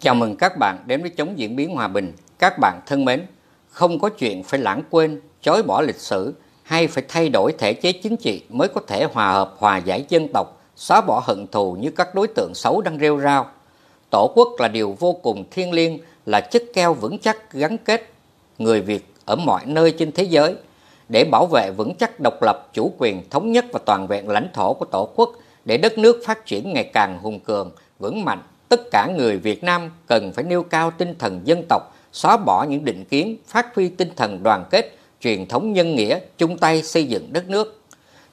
Chào mừng các bạn đến với Chống Diễn biến Hòa bình. Các bạn thân mến, không có chuyện phải lãng quên, chối bỏ lịch sử hay phải thay đổi thể chế chính trị mới có thể hòa hợp hòa giải dân tộc, xóa bỏ hận thù như các đối tượng xấu đang rêu rao. Tổ quốc là điều vô cùng thiêng liêng, là chất keo vững chắc gắn kết người Việt ở mọi nơi trên thế giới để bảo vệ vững chắc độc lập, chủ quyền, thống nhất và toàn vẹn lãnh thổ của Tổ quốc để đất nước phát triển ngày càng hùng cường, vững mạnh tất cả người Việt Nam cần phải nêu cao tinh thần dân tộc, xóa bỏ những định kiến, phát huy tinh thần đoàn kết, truyền thống nhân nghĩa, chung tay xây dựng đất nước.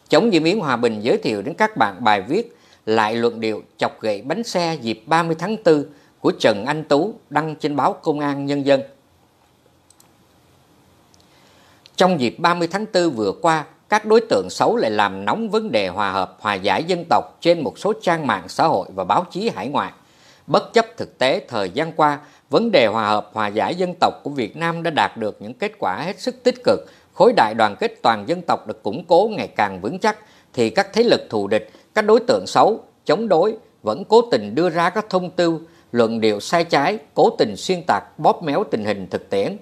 Chống Diễm biến Hòa Bình giới thiệu đến các bạn bài viết lại luận điệu chọc gậy bánh xe dịp 30 tháng 4 của Trần Anh Tú đăng trên báo Công an Nhân dân. Trong dịp 30 tháng 4 vừa qua, các đối tượng xấu lại làm nóng vấn đề hòa hợp, hòa giải dân tộc trên một số trang mạng xã hội và báo chí hải ngoại. Bất chấp thực tế thời gian qua, vấn đề hòa hợp hòa giải dân tộc của Việt Nam đã đạt được những kết quả hết sức tích cực, khối đại đoàn kết toàn dân tộc được củng cố ngày càng vững chắc, thì các thế lực thù địch, các đối tượng xấu, chống đối vẫn cố tình đưa ra các thông tư, luận điệu sai trái, cố tình xuyên tạc, bóp méo tình hình thực tiễn.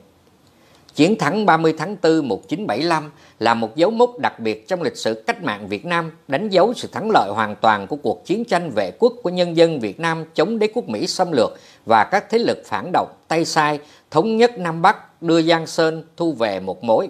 Chiến thắng 30 tháng 4 1975 là một dấu mốc đặc biệt trong lịch sử cách mạng Việt Nam, đánh dấu sự thắng lợi hoàn toàn của cuộc chiến tranh vệ quốc của nhân dân Việt Nam chống đế quốc Mỹ xâm lược và các thế lực phản động Tây Sai, thống nhất Nam Bắc, đưa Giang Sơn thu về một mối.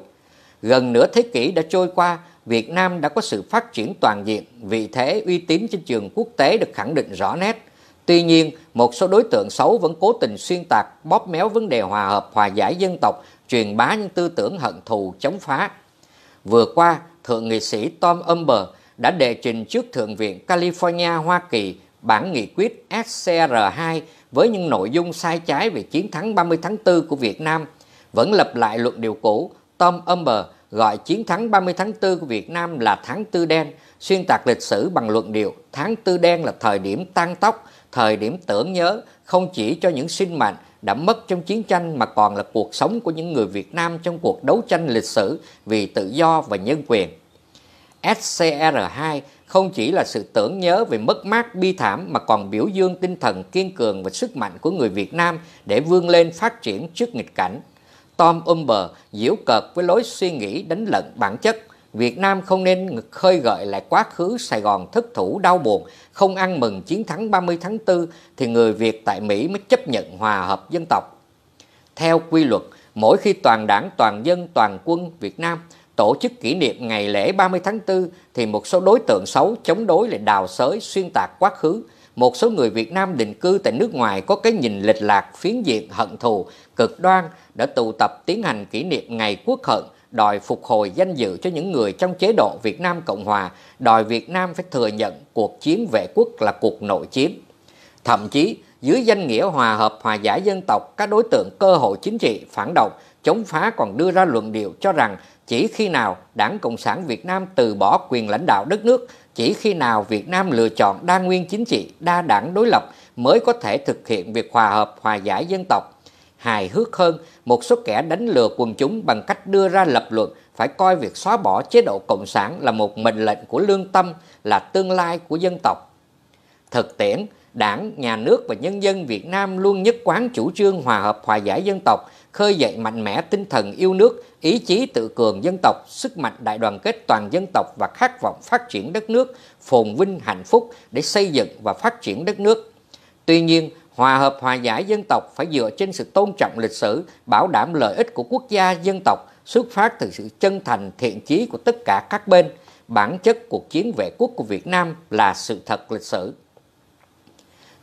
Gần nửa thế kỷ đã trôi qua, Việt Nam đã có sự phát triển toàn diện, vị thế uy tín trên trường quốc tế được khẳng định rõ nét – Tuy nhiên, một số đối tượng xấu vẫn cố tình xuyên tạc, bóp méo vấn đề hòa hợp, hòa giải dân tộc, truyền bá những tư tưởng hận thù, chống phá. Vừa qua, Thượng nghị sĩ Tom Umber đã đệ trình trước Thượng viện California, Hoa Kỳ bản nghị quyết SCR2 với những nội dung sai trái về chiến thắng 30 tháng 4 của Việt Nam. Vẫn lập lại luận điều cũ, Tom Umber gọi chiến thắng 30 tháng 4 của Việt Nam là tháng tư đen, xuyên tạc lịch sử bằng luận điệu tháng tư đen là thời điểm tan tóc, thời điểm tưởng nhớ không chỉ cho những sinh mạng đã mất trong chiến tranh mà còn là cuộc sống của những người Việt Nam trong cuộc đấu tranh lịch sử vì tự do và nhân quyền. SCR2 không chỉ là sự tưởng nhớ về mất mát bi thảm mà còn biểu dương tinh thần kiên cường và sức mạnh của người Việt Nam để vươn lên phát triển trước nghịch cảnh. Tom Umber diễu cợt với lối suy nghĩ đánh lận bản chất Việt Nam không nên khơi gợi lại quá khứ Sài Gòn thất thủ đau buồn, không ăn mừng chiến thắng 30 tháng 4 thì người Việt tại Mỹ mới chấp nhận hòa hợp dân tộc. Theo quy luật, mỗi khi toàn đảng, toàn dân, toàn quân Việt Nam tổ chức kỷ niệm ngày lễ 30 tháng 4 thì một số đối tượng xấu chống đối lại đào xới xuyên tạc quá khứ. Một số người Việt Nam định cư tại nước ngoài có cái nhìn lệch lạc, phiến diện, hận thù, cực đoan đã tụ tập tiến hành kỷ niệm ngày quốc hận đòi phục hồi danh dự cho những người trong chế độ Việt Nam Cộng Hòa, đòi Việt Nam phải thừa nhận cuộc chiến vệ quốc là cuộc nội chiến. Thậm chí, dưới danh nghĩa hòa hợp hòa giải dân tộc, các đối tượng cơ hội chính trị, phản động, chống phá còn đưa ra luận điệu cho rằng chỉ khi nào Đảng Cộng sản Việt Nam từ bỏ quyền lãnh đạo đất nước, chỉ khi nào Việt Nam lựa chọn đa nguyên chính trị, đa đảng đối lập mới có thể thực hiện việc hòa hợp hòa giải dân tộc hài hước hơn, một số kẻ đánh lừa quần chúng bằng cách đưa ra lập luận phải coi việc xóa bỏ chế độ Cộng sản là một mệnh lệnh của lương tâm, là tương lai của dân tộc. Thực tiễn, đảng, nhà nước và nhân dân Việt Nam luôn nhất quán chủ trương hòa hợp hòa giải dân tộc, khơi dậy mạnh mẽ tinh thần yêu nước, ý chí tự cường dân tộc, sức mạnh đại đoàn kết toàn dân tộc và khát vọng phát triển đất nước, phồn vinh hạnh phúc để xây dựng và phát triển đất nước. Tuy nhiên, Hòa hợp hòa giải dân tộc phải dựa trên sự tôn trọng lịch sử, bảo đảm lợi ích của quốc gia dân tộc, xuất phát từ sự chân thành thiện chí của tất cả các bên. Bản chất cuộc chiến vệ quốc của Việt Nam là sự thật lịch sử.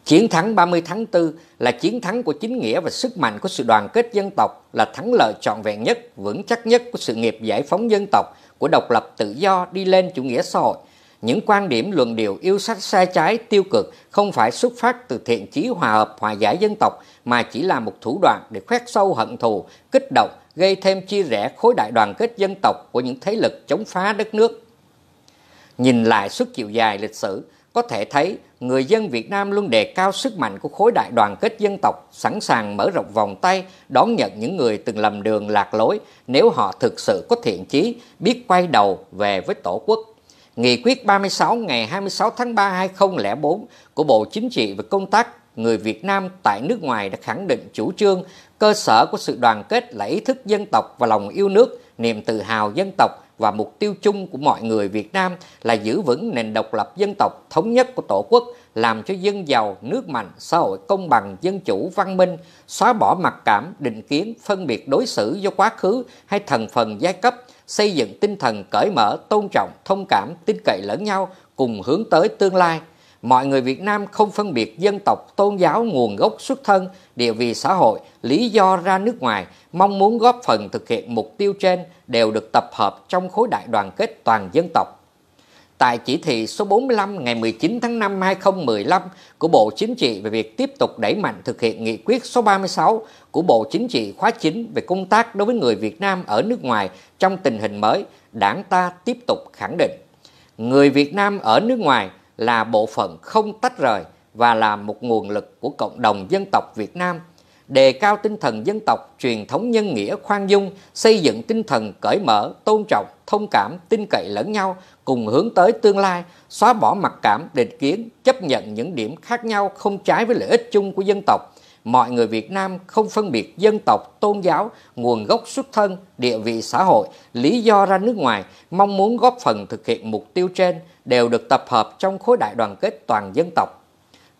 Chiến thắng 30 tháng 4 là chiến thắng của chính nghĩa và sức mạnh của sự đoàn kết dân tộc, là thắng lợi trọn vẹn nhất, vững chắc nhất của sự nghiệp giải phóng dân tộc, của độc lập tự do đi lên chủ nghĩa xã hội, những quan điểm luận điệu yêu sách sai trái tiêu cực không phải xuất phát từ thiện chí hòa hợp hòa giải dân tộc mà chỉ là một thủ đoạn để khoét sâu hận thù, kích động, gây thêm chia rẽ khối đại đoàn kết dân tộc của những thế lực chống phá đất nước. Nhìn lại suốt chiều dài lịch sử, có thể thấy người dân Việt Nam luôn đề cao sức mạnh của khối đại đoàn kết dân tộc, sẵn sàng mở rộng vòng tay, đón nhận những người từng lầm đường lạc lối nếu họ thực sự có thiện chí, biết quay đầu về với Tổ quốc. Nghị quyết 36 ngày 26 tháng 3 2004 của Bộ Chính trị về công tác người Việt Nam tại nước ngoài đã khẳng định chủ trương cơ sở của sự đoàn kết là ý thức dân tộc và lòng yêu nước, niềm tự hào dân tộc và mục tiêu chung của mọi người Việt Nam là giữ vững nền độc lập dân tộc thống nhất của Tổ quốc, làm cho dân giàu, nước mạnh, xã hội công bằng, dân chủ, văn minh, xóa bỏ mặc cảm, định kiến, phân biệt đối xử do quá khứ hay thành phần giai cấp, xây dựng tinh thần cởi mở, tôn trọng, thông cảm, tin cậy lẫn nhau, cùng hướng tới tương lai mọi người Việt Nam không phân biệt dân tộc, tôn giáo, nguồn gốc, xuất thân, địa vị xã hội, lý do ra nước ngoài, mong muốn góp phần thực hiện mục tiêu trên đều được tập hợp trong khối đại đoàn kết toàn dân tộc. Tại chỉ thị số 45 ngày 19 tháng 5 2015 của Bộ Chính trị về việc tiếp tục đẩy mạnh thực hiện nghị quyết số 36 của Bộ Chính trị khóa 9 về công tác đối với người Việt Nam ở nước ngoài trong tình hình mới, Đảng ta tiếp tục khẳng định người Việt Nam ở nước ngoài là bộ phận không tách rời và là một nguồn lực của cộng đồng dân tộc Việt Nam, đề cao tinh thần dân tộc, truyền thống nhân nghĩa khoan dung, xây dựng tinh thần cởi mở, tôn trọng, thông cảm, tin cậy lẫn nhau, cùng hướng tới tương lai, xóa bỏ mặc cảm, định kiến, chấp nhận những điểm khác nhau không trái với lợi ích chung của dân tộc, mọi người Việt Nam không phân biệt dân tộc, tôn giáo, nguồn gốc xuất thân, địa vị xã hội, lý do ra nước ngoài, mong muốn góp phần thực hiện mục tiêu trên đều được tập hợp trong khối đại đoàn kết toàn dân tộc.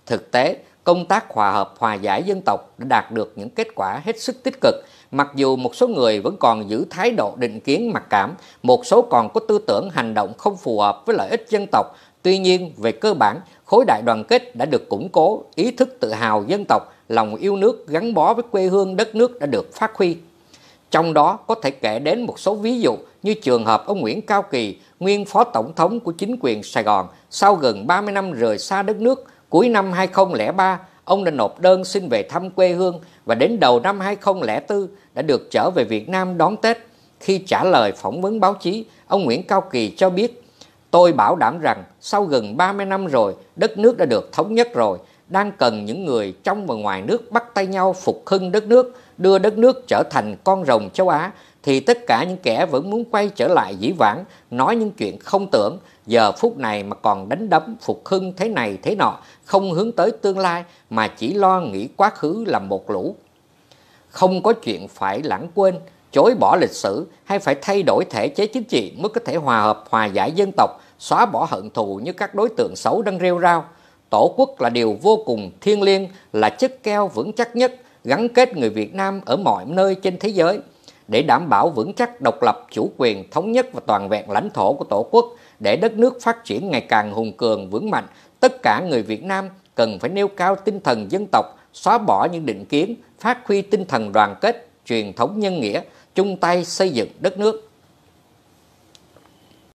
Thực tế, công tác hòa hợp hòa giải dân tộc đã đạt được những kết quả hết sức tích cực, mặc dù một số người vẫn còn giữ thái độ định kiến mặc cảm, một số còn có tư tưởng hành động không phù hợp với lợi ích dân tộc, tuy nhiên về cơ bản, khối đại đoàn kết đã được củng cố, ý thức tự hào dân tộc lòng yêu nước gắn bó với quê hương đất nước đã được phát huy. Trong đó có thể kể đến một số ví dụ như trường hợp ông Nguyễn Cao Kỳ, nguyên phó tổng thống của chính quyền Sài Gòn, sau gần 30 năm rời xa đất nước, cuối năm 2003, ông đã nộp đơn xin về thăm quê hương và đến đầu năm 2004 đã được trở về Việt Nam đón Tết. Khi trả lời phỏng vấn báo chí, ông Nguyễn Cao Kỳ cho biết Tôi bảo đảm rằng sau gần 30 năm rồi, đất nước đã được thống nhất rồi đang cần những người trong và ngoài nước bắt tay nhau phục hưng đất nước, đưa đất nước trở thành con rồng châu Á, thì tất cả những kẻ vẫn muốn quay trở lại dĩ vãng, nói những chuyện không tưởng, giờ phút này mà còn đánh đấm phục hưng thế này thế nọ, không hướng tới tương lai mà chỉ lo nghĩ quá khứ là một lũ. Không có chuyện phải lãng quên, chối bỏ lịch sử hay phải thay đổi thể chế chính trị mới có thể hòa hợp hòa giải dân tộc, xóa bỏ hận thù như các đối tượng xấu đang rêu rao. Tổ quốc là điều vô cùng thiêng liêng, là chất keo vững chắc nhất gắn kết người Việt Nam ở mọi nơi trên thế giới. Để đảm bảo vững chắc độc lập, chủ quyền, thống nhất và toàn vẹn lãnh thổ của Tổ quốc, để đất nước phát triển ngày càng hùng cường, vững mạnh, tất cả người Việt Nam cần phải nêu cao tinh thần dân tộc, xóa bỏ những định kiến, phát huy tinh thần đoàn kết, truyền thống nhân nghĩa, chung tay xây dựng đất nước.